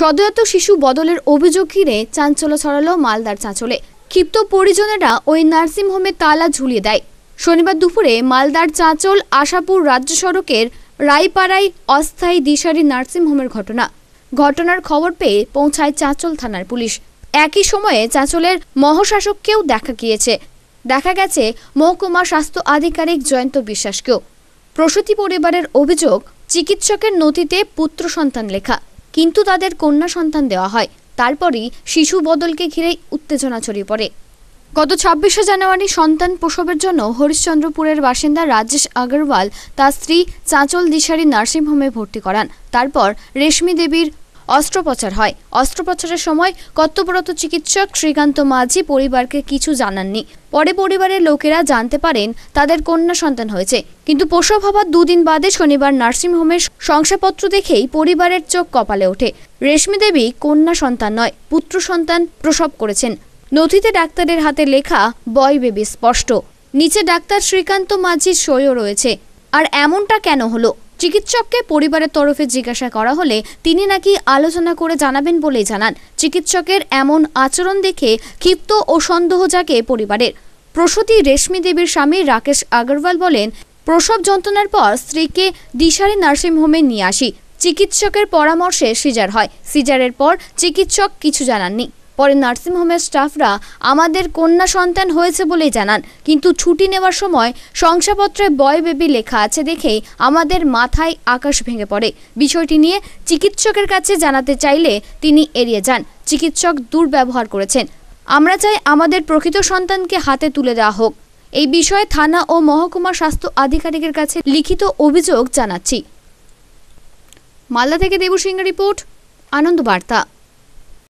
সদযাত শিশু বদলের অভিযোগ ঘিরে চাঞ্চল্য ছড়ালো মালদার চাঁচলে ক্ষিপ্ত পরিজনেরা ওই নার্সিংহোমে তালা ঝুলিয়ে দেয় শনিবার দুপুরে মালদার চাঁচল আশাপুর রাজ্য সড়কের রায়পাড়ায় অস্থায়ী দিশারি নার্সিংহোমের ঘটনা ঘটনার খবর পেয়ে পৌঁছায় চাঁচল থানার পুলিশ একই সময়ে চাঁচলের মহাশাসককেও দেখা গিয়েছে দেখা গেছে মহকুমা স্বাস্থ্য আধিকারিক জয়ন্ত বিশ্বাসকেও প্রসূতি পরিবারের অভিযোগ চিকিৎসকের নথিতে পুত্র সন্তান লেখা কিন্তু তাদের কন্যা সন্তান দেওয়া হয় তারপরই শিশু বদলকে ঘিরে উত্তেজনা ছড়িয়ে পড়ে গত ছাব্বিশে জানুয়ারি সন্তান প্রসবের জন্য হরিশ্চন্দ্রপুরের বাসিন্দা রাজেশ আগরওয়াল তার স্ত্রী চাঁচল দিশারি নার্সিংহোমে ভর্তি করান তারপর রেশমি দেবীর অস্ত্রোপচার হয় অস্ত্রোপচারের সময় কর্তব্যরত চিকিৎসক শ্রীকান্ত মাঝি পরিবারকে কিছু জানাননি পরে পরিবারের লোকেরা জানতে পারেন তাদের কন্যা সন্তান হয়েছে কিন্তু প্রসব হবার দুদিন বাদে শনিবার নার্সিংহোমের শংসাপত্র দেখেই পরিবারের চোখ কপালে ওঠে রেশমি দেবী কন্যা সন্তান নয় পুত্র সন্তান প্রসব করেছেন নথিতে ডাক্তারের হাতে লেখা বয় বেবি স্পষ্ট নিচে ডাক্তার শ্রীকান্ত মাঝির সইও রয়েছে আর এমনটা কেন হলো চিকিৎসককে পরিবারের তরফে জিজ্ঞাসা করা হলে তিনি নাকি আলোচনা করে জানাবেন বলেই জানান চিকিৎসকের এমন আচরণ দেখে ক্ষিপ্ত ও সন্দেহ জাগে পরিবারের প্রসূতি রেশমি দেবীর স্বামী রাকেশ আগরওয়াল বলেন প্রসব যন্ত্রণার পর স্ত্রীকে দিশারি নার্সিংহোমে নিয়ে আসি চিকিৎসকের পরামর্শে সিজার হয় সিজারের পর চিকিৎসক কিছু জানাননি পরে নার্সিংহোমের স্টাফরা আমাদের কন্যা সন্তান হয়েছে বলেই জানান কিন্তু ছুটি নেওয়ার সময় শংসাপত্রে বয় বেবি লেখা আছে দেখেই আমাদের মাথায় আকাশ ভেঙে পড়ে বিষয়টি নিয়ে চিকিৎসকের কাছে জানাতে চাইলে তিনি এড়িয়ে যান চিকিৎসক দুর্ব্যবহার করেছেন আমরা চাই আমাদের প্রকৃত সন্তানকে হাতে তুলে দেওয়া হোক এই বিষয়ে থানা ও মহকুমা স্বাস্থ্য আধিকারিকের কাছে লিখিত অভিযোগ জানাচ্ছি মালদা থেকে দেবু সিং রিপোর্ট আনন্দ বার্তা